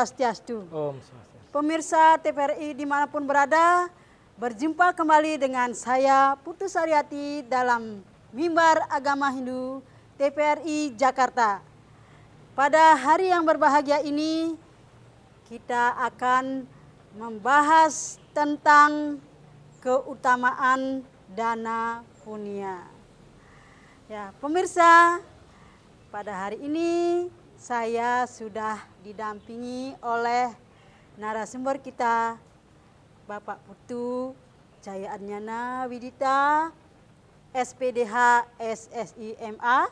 Swastiastu. Om Swastiastu. Pemirsa TVRI dimanapun berada, berjumpa kembali dengan saya Putu Sariati dalam Mimbar Agama Hindu TVRI Jakarta. Pada hari yang berbahagia ini, kita akan membahas tentang keutamaan dana punia. Ya, pemirsa, pada hari ini saya sudah didampingi oleh narasumber kita Bapak Putu Jaya Adnyana Widita SPDH SSIMA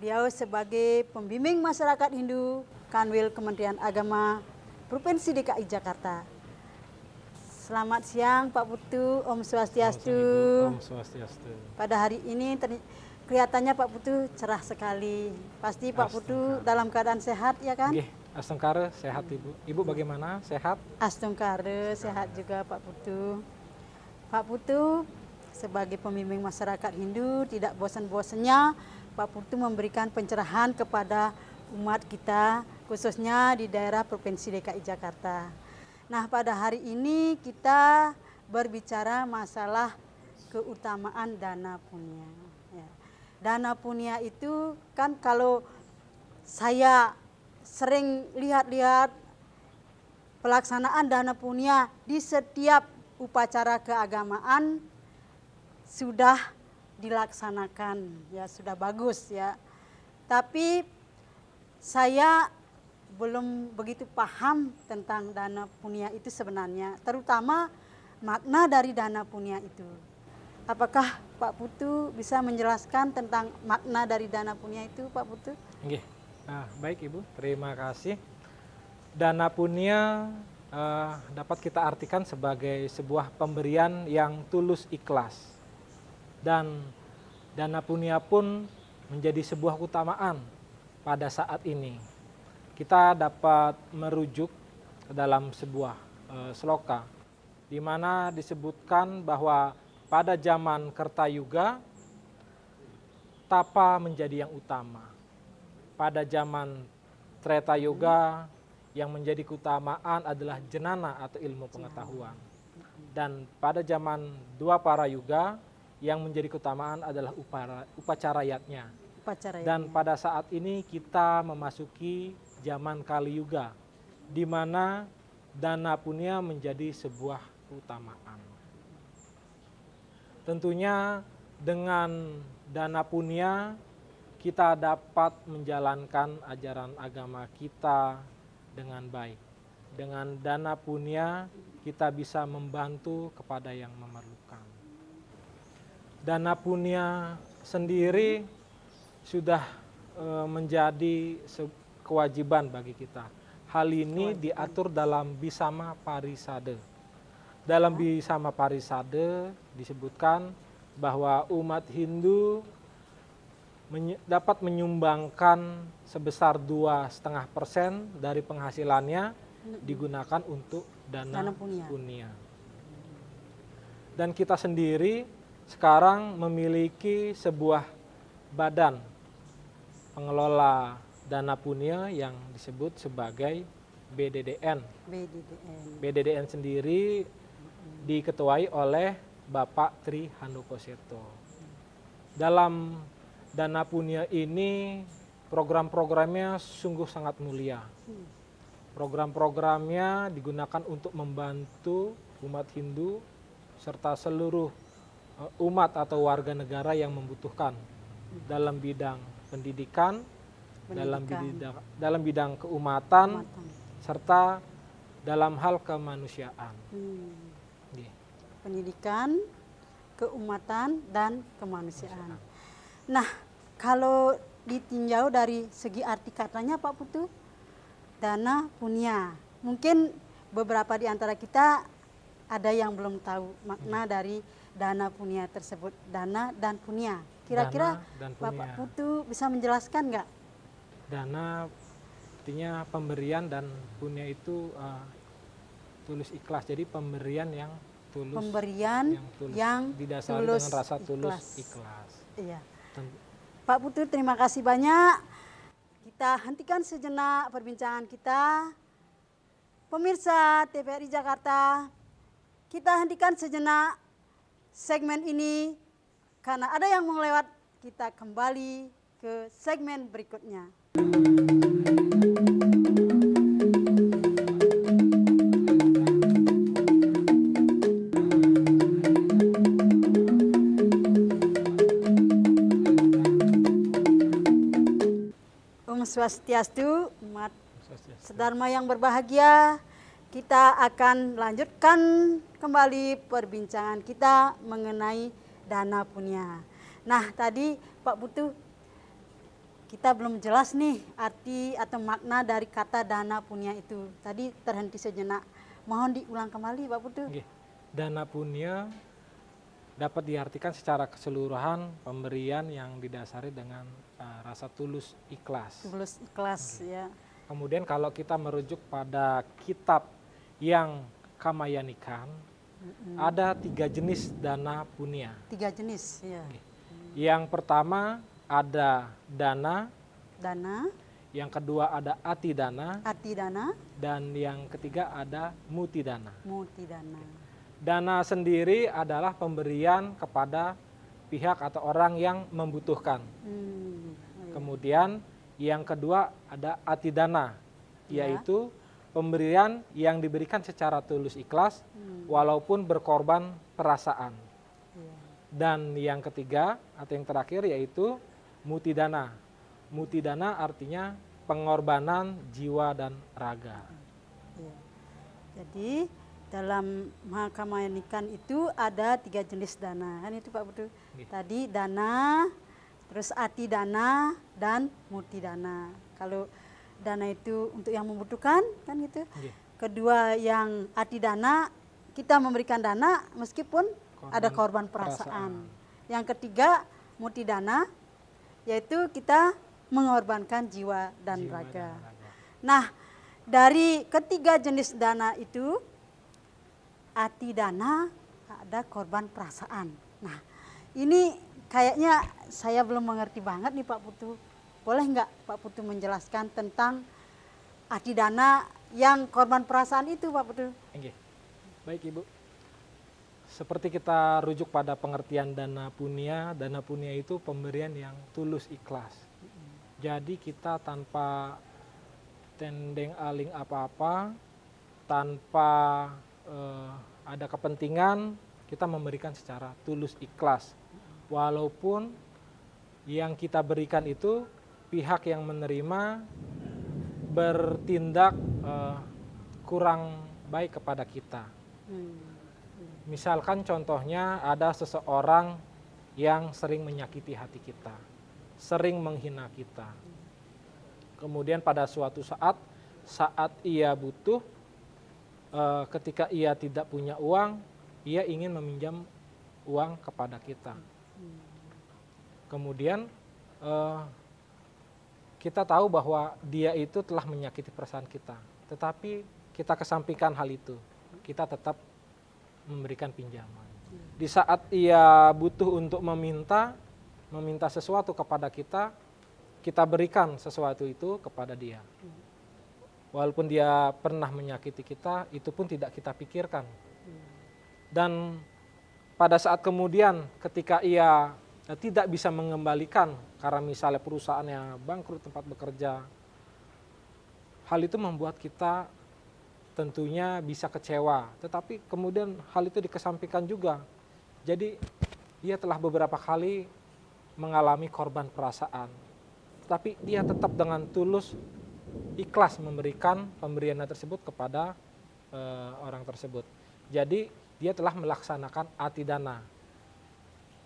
beliau sebagai pembimbing masyarakat Hindu Kanwil Kementerian Agama Provinsi DKI Jakarta. Selamat siang Pak Putu, Om Swastiastu. Om Swastiastu. Pada hari ini kelihatannya Pak Putu cerah sekali. Pasti Pak Putu dalam keadaan sehat ya kan? Gih. Astungkare sehat Ibu. Ibu bagaimana? Sehat? Astungkare sehat juga Pak Putu. Pak Putu sebagai pemimpin masyarakat Hindu tidak bosan-bosannya Pak Putu memberikan pencerahan kepada umat kita khususnya di daerah Provinsi DKI Jakarta. Nah, pada hari ini kita berbicara masalah keutamaan dana punya. Ya. Dana punya itu kan kalau saya sering lihat-lihat pelaksanaan dana punya di setiap upacara keagamaan sudah dilaksanakan ya sudah bagus ya tapi saya belum begitu paham tentang dana punya itu sebenarnya terutama makna dari dana punya itu apakah Pak Putu bisa menjelaskan tentang makna dari dana punya itu Pak Putu? Okay. Nah, baik Ibu, terima kasih. Dana punia eh, dapat kita artikan sebagai sebuah pemberian yang tulus ikhlas. Dan dana punia pun menjadi sebuah keutamaan pada saat ini. Kita dapat merujuk ke dalam sebuah eh, sloka di mana disebutkan bahwa pada zaman Kertayuga tapa menjadi yang utama pada zaman Treta Yoga yang menjadi keutamaan adalah jenana atau ilmu pengetahuan. Dan pada zaman dua para yuga yang menjadi keutamaan adalah upara, upacara yatnya. Upacara yatnya. Dan pada saat ini kita memasuki zaman Kali Yuga di mana dana punya menjadi sebuah keutamaan. Tentunya dengan dana punya kita dapat menjalankan ajaran agama kita dengan baik. Dengan dana punya kita bisa membantu kepada yang memerlukan. Dana punya sendiri sudah e, menjadi kewajiban bagi kita. Hal ini diatur dalam Bisama Parisade. Dalam ya. Bisama Parisade disebutkan bahwa umat Hindu menye dapat menyumbangkan sebesar dua setengah persen dari penghasilannya digunakan untuk dana, dana punia. punya. Dan kita sendiri sekarang memiliki sebuah badan pengelola dana punya yang disebut sebagai BDDN. BDDN, BDDN sendiri diketuai oleh Bapak Tri Handoko Seto. Dalam dana punya ini program-programnya sungguh sangat mulia. Program-programnya digunakan untuk membantu umat Hindu serta seluruh eh, umat atau warga negara yang membutuhkan dalam bidang pendidikan, pendidikan. dalam bidang dalam bidang keumatan, keumatan serta dalam hal kemanusiaan. Hmm. Pendidikan, keumatan dan kemanusiaan. kemanusiaan. Nah, kalau ditinjau dari segi arti katanya Pak Putu, dana punya. Mungkin beberapa di antara kita ada yang belum tahu makna hmm. dari dana punya tersebut, dana dan punya. Kira-kira Bapak Putu bisa menjelaskan nggak? Dana artinya pemberian dan punya itu uh, tulus ikhlas. Jadi pemberian yang tulus. Pemberian yang tulus, yang didasari tulus dengan rasa tulus ikhlas. ikhlas. Iya. Pak Putu terima kasih banyak. Kita hentikan sejenak perbincangan kita. Pemirsa TVRI Jakarta, kita hentikan sejenak segmen ini karena ada yang melewat kita kembali ke segmen berikutnya. Thank you. swastiastu umat sedharma yang berbahagia. Kita akan lanjutkan kembali perbincangan kita mengenai dana punya. Nah, tadi Pak Putu, kita belum jelas nih arti atau makna dari kata dana punya itu. Tadi terhenti sejenak. Mohon diulang kembali Pak Putu. Dana punya dapat diartikan secara keseluruhan pemberian yang didasari dengan uh, rasa tulus ikhlas. Tulus ikhlas hmm. ya. Kemudian kalau kita merujuk pada kitab yang kamayanikan, mm-hmm. ada tiga jenis dana punia. Tiga jenis ya. Okay. Yang pertama ada dana. Dana. Yang kedua ada ati dana ati dana Dan yang ketiga ada mutidana. Mutidana. Okay. Dana sendiri adalah pemberian kepada pihak atau orang yang membutuhkan. Hmm. Kemudian yang kedua ada atidana, ya. yaitu pemberian yang diberikan secara tulus ikhlas hmm. walaupun berkorban perasaan. Ya. Dan yang ketiga atau yang terakhir yaitu mutidana. Mutidana artinya pengorbanan jiwa dan raga. Ya. Jadi dalam mahkamah ikan itu ada tiga jenis dana kan itu Pak butuh iya. tadi dana terus ati dana dan muti dana kalau dana itu untuk yang membutuhkan kan gitu iya. kedua yang ati dana kita memberikan dana meskipun korban ada korban perasaan. perasaan yang ketiga muti dana yaitu kita mengorbankan jiwa dan jiwa raga. dan raga nah dari ketiga jenis dana itu Ati dana ada korban perasaan. Nah, ini kayaknya saya belum mengerti banget nih Pak Putu. Boleh nggak Pak Putu menjelaskan tentang ati dana yang korban perasaan itu Pak Putu? Oke. Baik Ibu. Seperti kita rujuk pada pengertian dana punia, dana punia itu pemberian yang tulus ikhlas. Jadi kita tanpa tendeng aling apa-apa, tanpa Eh, ada kepentingan kita memberikan secara tulus ikhlas walaupun yang kita berikan itu pihak yang menerima bertindak uh, kurang baik kepada kita misalkan contohnya ada seseorang yang sering menyakiti hati kita sering menghina kita kemudian pada suatu saat saat ia butuh uh, ketika ia tidak punya uang, ia ingin meminjam uang kepada kita. Kemudian uh, kita tahu bahwa dia itu telah menyakiti perasaan kita, tetapi kita kesampingkan hal itu. Kita tetap memberikan pinjaman. Di saat ia butuh untuk meminta, meminta sesuatu kepada kita, kita berikan sesuatu itu kepada dia walaupun dia pernah menyakiti kita, itu pun tidak kita pikirkan. Dan pada saat kemudian ketika ia eh, tidak bisa mengembalikan karena misalnya perusahaannya bangkrut tempat bekerja, hal itu membuat kita tentunya bisa kecewa. Tetapi kemudian hal itu dikesampingkan juga. Jadi ia telah beberapa kali mengalami korban perasaan. Tapi ia tetap dengan tulus ikhlas memberikan pemberiannya tersebut kepada e, orang tersebut. Jadi dia telah melaksanakan atidana,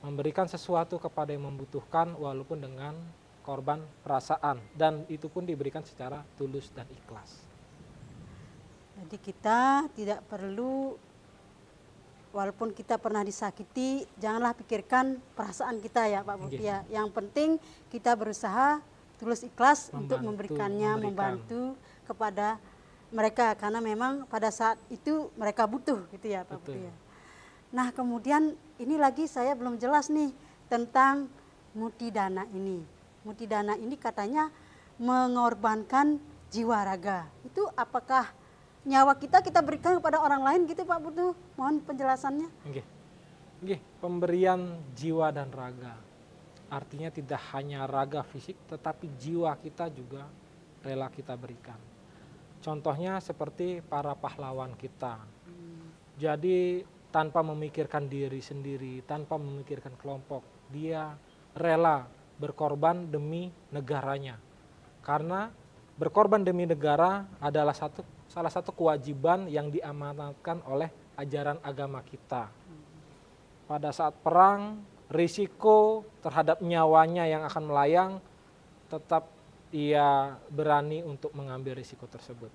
memberikan sesuatu kepada yang membutuhkan walaupun dengan korban perasaan dan itu pun diberikan secara tulus dan ikhlas. Jadi kita tidak perlu walaupun kita pernah disakiti, janganlah pikirkan perasaan kita ya Pak Bupia. Iya. Ya. Yang penting kita berusaha tulus ikhlas membantu, untuk memberikannya, memberikan. membantu kepada mereka karena memang pada saat itu mereka butuh gitu ya Pak Budi. Ya. Nah kemudian ini lagi saya belum jelas nih tentang muti dana ini. muti dana ini katanya mengorbankan jiwa raga. Itu apakah nyawa kita kita berikan kepada orang lain gitu Pak Budi? Mohon penjelasannya. Oke. Oke, okay. pemberian jiwa dan raga. Artinya tidak hanya raga fisik tetapi jiwa kita juga rela kita berikan. Contohnya seperti para pahlawan kita. Jadi tanpa memikirkan diri sendiri, tanpa memikirkan kelompok, dia rela berkorban demi negaranya. Karena berkorban demi negara adalah satu salah satu kewajiban yang diamanatkan oleh ajaran agama kita. Pada saat perang risiko terhadap nyawanya yang akan melayang tetap ia berani untuk mengambil risiko tersebut.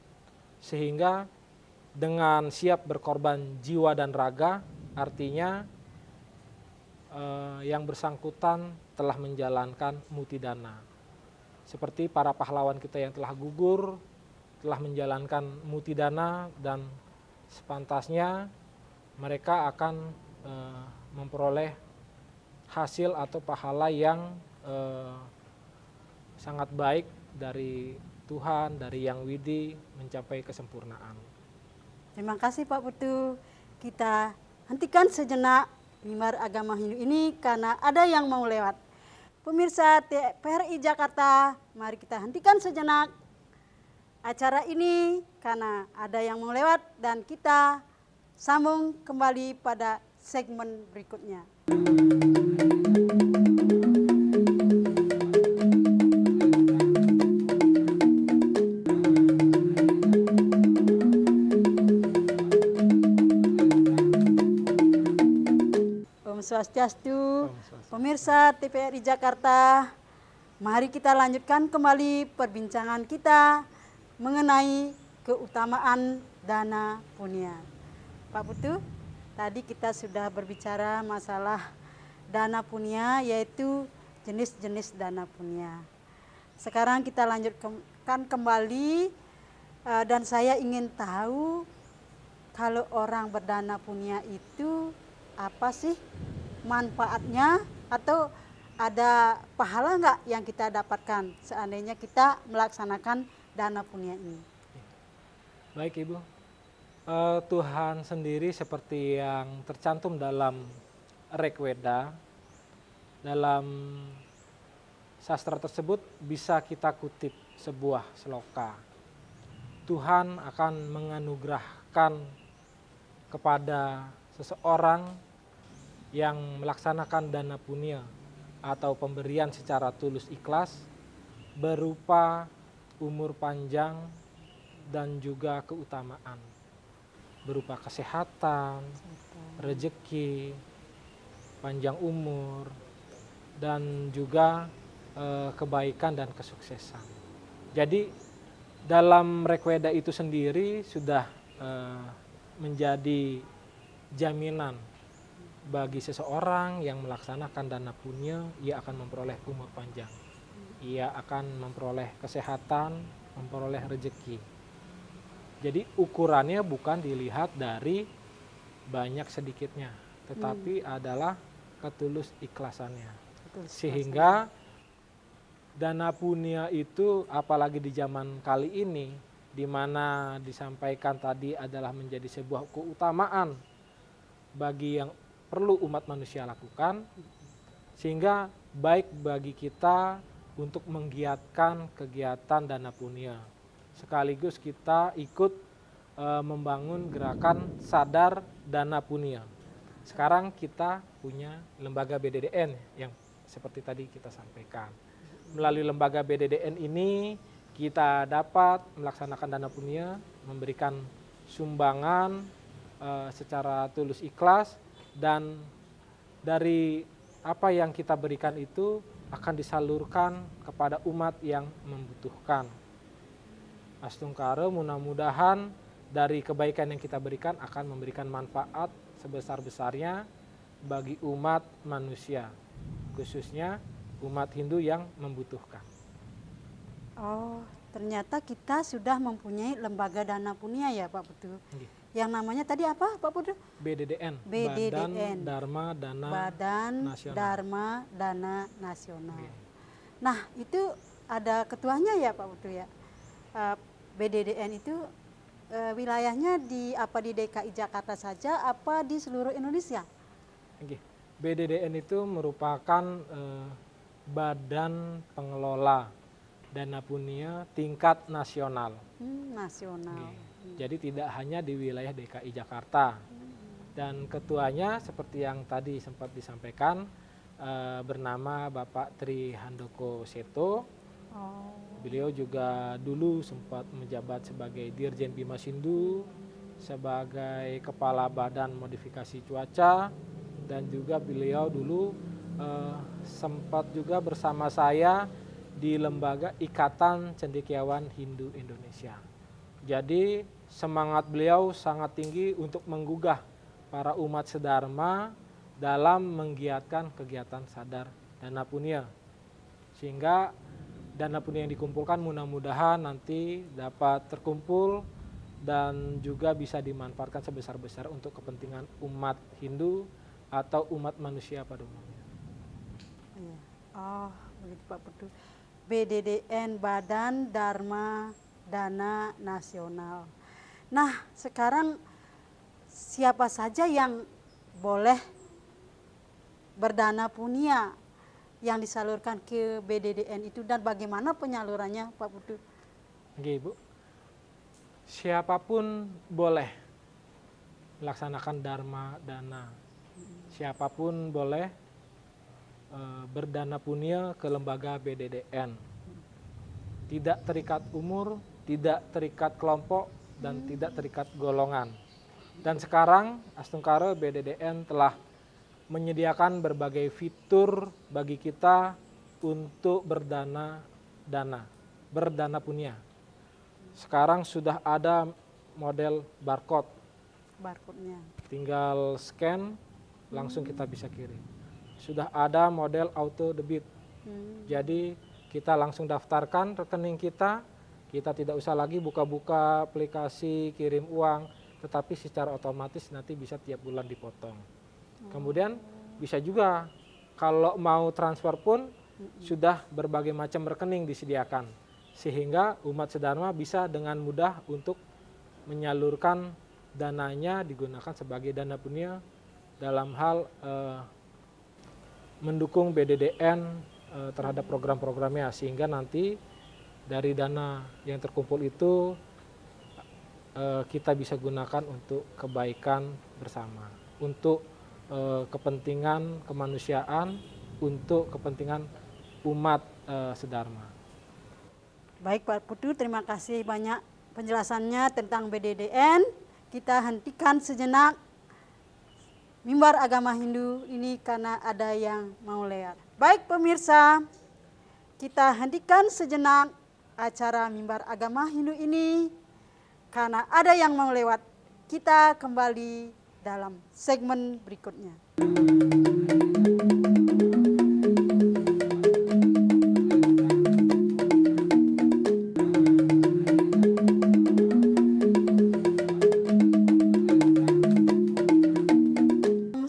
Sehingga dengan siap berkorban jiwa dan raga artinya eh, yang bersangkutan telah menjalankan mutidana. Seperti para pahlawan kita yang telah gugur, telah menjalankan mutidana dan sepantasnya mereka akan eh, memperoleh hasil atau pahala yang eh, sangat baik dari Tuhan, dari Yang Widi mencapai kesempurnaan. Terima kasih Pak Putu. Kita hentikan sejenak mimbar agama Hindu ini karena ada yang mau lewat. Pemirsa TPRI Jakarta, mari kita hentikan sejenak acara ini karena ada yang mau lewat dan kita sambung kembali pada segmen berikutnya. Thank you. Swastiastu, pemirsa TPRI Jakarta. Mari kita lanjutkan kembali perbincangan kita mengenai keutamaan dana punya. Pak Putu, tadi kita sudah berbicara masalah dana punya, yaitu jenis-jenis dana punya. Sekarang kita lanjutkan kembali eh, dan saya ingin tahu kalau orang berdana punya itu apa sih manfaatnya atau ada pahala nggak yang kita dapatkan seandainya kita melaksanakan dana punya ini. Baik Ibu, uh, Tuhan sendiri seperti yang tercantum dalam Rekweda, dalam sastra tersebut bisa kita kutip sebuah seloka. Tuhan akan menganugerahkan kepada seseorang yang melaksanakan dana punia atau pemberian secara tulus ikhlas berupa umur panjang dan juga keutamaan berupa kesehatan, rejeki panjang umur dan juga e, kebaikan dan kesuksesan. Jadi dalam rekweda itu sendiri sudah e, menjadi jaminan bagi seseorang yang melaksanakan dana punya, ia akan memperoleh umur panjang. Ia akan memperoleh kesehatan, memperoleh rejeki. Jadi ukurannya bukan dilihat dari banyak sedikitnya, tetapi hmm. adalah ketulus ikhlasannya. Ketulus Sehingga dana punya itu apalagi di zaman kali ini di mana disampaikan tadi adalah menjadi sebuah keutamaan bagi yang perlu umat manusia lakukan sehingga baik bagi kita untuk menggiatkan kegiatan dana punia sekaligus kita ikut e, membangun gerakan sadar dana punia sekarang kita punya lembaga BDDN yang seperti tadi kita sampaikan melalui lembaga BDDN ini kita dapat melaksanakan dana punia memberikan sumbangan e, secara tulus ikhlas dan dari apa yang kita berikan itu akan disalurkan kepada umat yang membutuhkan. Astungkare mudah-mudahan dari kebaikan yang kita berikan akan memberikan manfaat sebesar-besarnya bagi umat manusia, khususnya umat Hindu yang membutuhkan. Oh, ternyata kita sudah mempunyai lembaga dana punia ya Pak Betul. Yeah yang namanya tadi apa Pak Putu? BDDN. BDDN. Badan Dharma Dana Badan Nasional. Dharma Dana Nasional. Nah itu ada ketuanya ya Pak Putu ya. Uh, eh, BDDN itu uh, wilayahnya di apa di DKI Jakarta saja apa di seluruh Indonesia? Okay. BDDN itu merupakan uh, badan pengelola dana punia tingkat nasional. Hmm, nasional. Okay jadi tidak hanya di wilayah DKI Jakarta. Dan ketuanya seperti yang tadi sempat disampaikan e, bernama Bapak Tri Handoko Seto. Oh. Beliau juga dulu sempat menjabat sebagai Dirjen Bima Sindu, sebagai Kepala Badan Modifikasi Cuaca, dan juga beliau dulu e, sempat juga bersama saya di lembaga Ikatan Cendekiawan Hindu Indonesia. Jadi semangat beliau sangat tinggi untuk menggugah para umat sedharma dalam menggiatkan kegiatan sadar dana punia. Sehingga dana punia yang dikumpulkan mudah-mudahan nanti dapat terkumpul dan juga bisa dimanfaatkan sebesar-besar untuk kepentingan umat Hindu atau umat manusia pada umumnya. Oh, begitu Pak Putu. BDDN Badan Dharma dana nasional. Nah, sekarang siapa saja yang boleh berdana punia yang disalurkan ke BDDN itu dan bagaimana penyalurannya Pak Putu? Oke Ibu, siapapun boleh melaksanakan Dharma Dana. Siapapun boleh eh, berdana punia ke lembaga BDDN. Tidak terikat umur, tidak terikat kelompok dan hmm. tidak terikat golongan. Dan sekarang Astungkara BDDN telah menyediakan berbagai fitur bagi kita untuk berdana dana, berdana punya. Sekarang sudah ada model barcode. Barcode-nya. Tinggal scan, langsung hmm. kita bisa kirim. Sudah ada model auto debit. Hmm. Jadi kita langsung daftarkan rekening kita, kita tidak usah lagi buka-buka aplikasi, kirim uang, tetapi secara otomatis nanti bisa tiap bulan dipotong. Oh. Kemudian bisa juga kalau mau transfer pun sudah berbagai macam rekening disediakan sehingga umat sedharma bisa dengan mudah untuk menyalurkan dananya digunakan sebagai dana punya dalam hal eh, mendukung BDDN eh, terhadap program-programnya sehingga nanti dari dana yang terkumpul itu eh, kita bisa gunakan untuk kebaikan bersama, untuk eh, kepentingan kemanusiaan, untuk kepentingan umat eh, sedharma. Baik Pak Putu, terima kasih banyak penjelasannya tentang BDDN. Kita hentikan sejenak mimbar agama Hindu ini karena ada yang mau lihat. Baik pemirsa, kita hentikan sejenak acara mimbar agama Hindu ini karena ada yang mau lewat. Kita kembali dalam segmen berikutnya.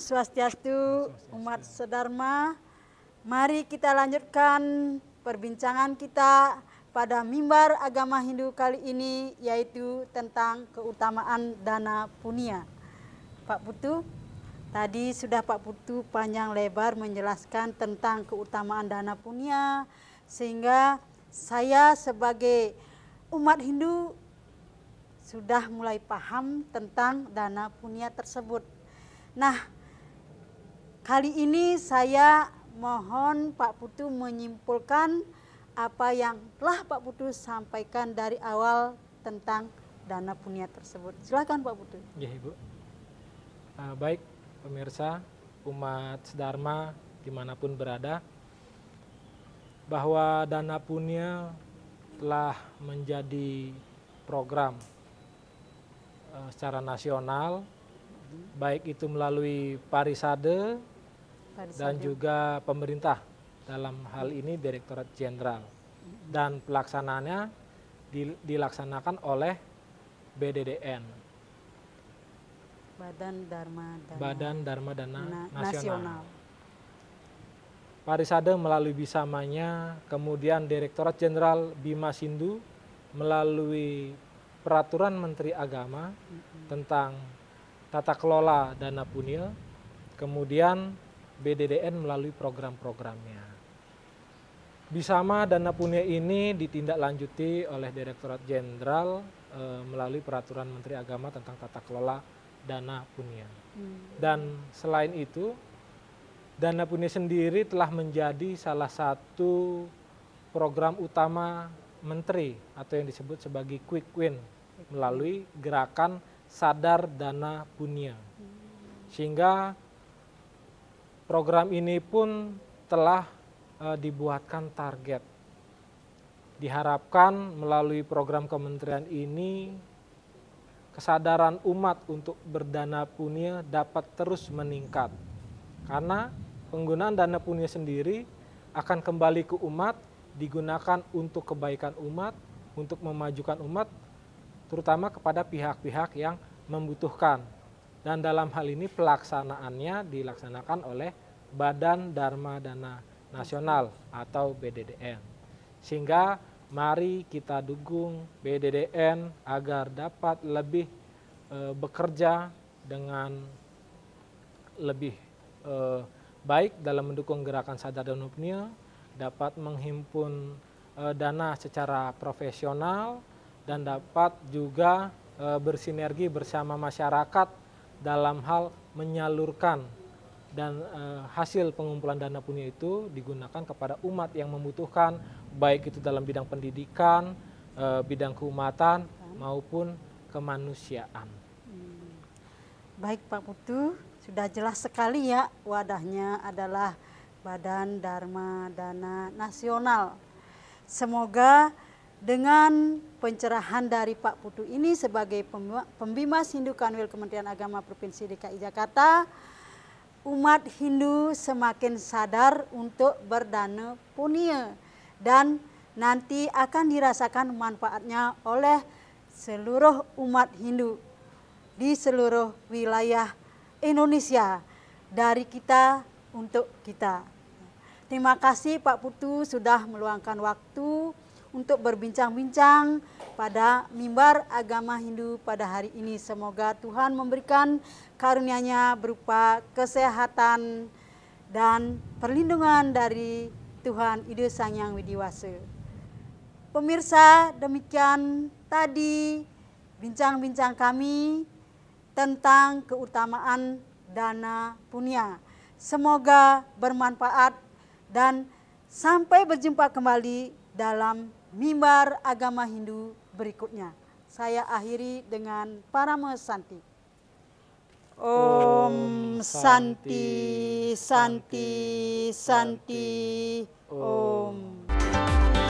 Swastiastu umat sedarma. Mari kita lanjutkan perbincangan kita pada mimbar agama Hindu kali ini yaitu tentang keutamaan dana punia. Pak Putu, tadi sudah Pak Putu panjang lebar menjelaskan tentang keutamaan dana punia sehingga saya sebagai umat Hindu sudah mulai paham tentang dana punia tersebut. Nah, kali ini saya mohon Pak Putu menyimpulkan apa yang telah Pak Putu sampaikan dari awal tentang dana punya tersebut. Silakan Pak Putu. Ya Ibu. Uh, baik pemirsa, umat Sedharma dimanapun berada, bahwa dana punya telah menjadi program uh, secara nasional, baik itu melalui Parisade, Parisade. dan juga pemerintah dalam hal ini Direktorat Jenderal dan pelaksanaannya dilaksanakan oleh BDDN Badan Dharma Dana, Badan Dharma Dana Na Nasional. Nasional. Parisade melalui bisamanya, kemudian Direktorat Jenderal Bima Sindu melalui peraturan Menteri Agama mm -hmm. tentang tata kelola dana punil, kemudian BDDN melalui program-programnya. Bisama dana punya ini ditindaklanjuti oleh Direktorat Jenderal e, melalui Peraturan Menteri Agama tentang tata kelola dana punya. Hmm. Dan selain itu, dana punya sendiri telah menjadi salah satu program utama menteri atau yang disebut sebagai quick win melalui gerakan sadar dana punya. Hmm. Sehingga program ini pun telah Eh, dibuatkan target. Diharapkan melalui program kementerian ini kesadaran umat untuk berdana punya dapat terus meningkat. Karena penggunaan dana punya sendiri akan kembali ke umat, digunakan untuk kebaikan umat, untuk memajukan umat, terutama kepada pihak-pihak yang membutuhkan. Dan dalam hal ini pelaksanaannya dilaksanakan oleh Badan Dharma Dana nasional atau BDDN. Sehingga mari kita dukung BDDN agar dapat lebih e, bekerja dengan lebih e, baik dalam mendukung gerakan sadar dan opnia, dapat menghimpun e, dana secara profesional dan dapat juga e, bersinergi bersama masyarakat dalam hal menyalurkan dan e, hasil pengumpulan dana punya itu digunakan kepada umat yang membutuhkan baik itu dalam bidang pendidikan, e, bidang keumatan maupun kemanusiaan. Hmm. Baik Pak Putu, sudah jelas sekali ya wadahnya adalah Badan Dharma Dana Nasional. Semoga dengan pencerahan dari Pak Putu ini sebagai pembimas Hindu Kanwil Kementerian Agama Provinsi DKI Jakarta, umat Hindu semakin sadar untuk berdana punia dan nanti akan dirasakan manfaatnya oleh seluruh umat Hindu di seluruh wilayah Indonesia dari kita untuk kita. Terima kasih Pak Putu sudah meluangkan waktu untuk berbincang-bincang pada mimbar agama Hindu pada hari ini. Semoga Tuhan memberikan karunia-Nya berupa kesehatan dan perlindungan dari Tuhan Ide Sang Yang Widiwasa. Pemirsa, demikian tadi bincang-bincang kami tentang keutamaan dana punya Semoga bermanfaat dan sampai berjumpa kembali dalam mimbar agama Hindu berikutnya. Saya akhiri dengan Parama Santi. Om Santi, Santi, Santi, Santi Om.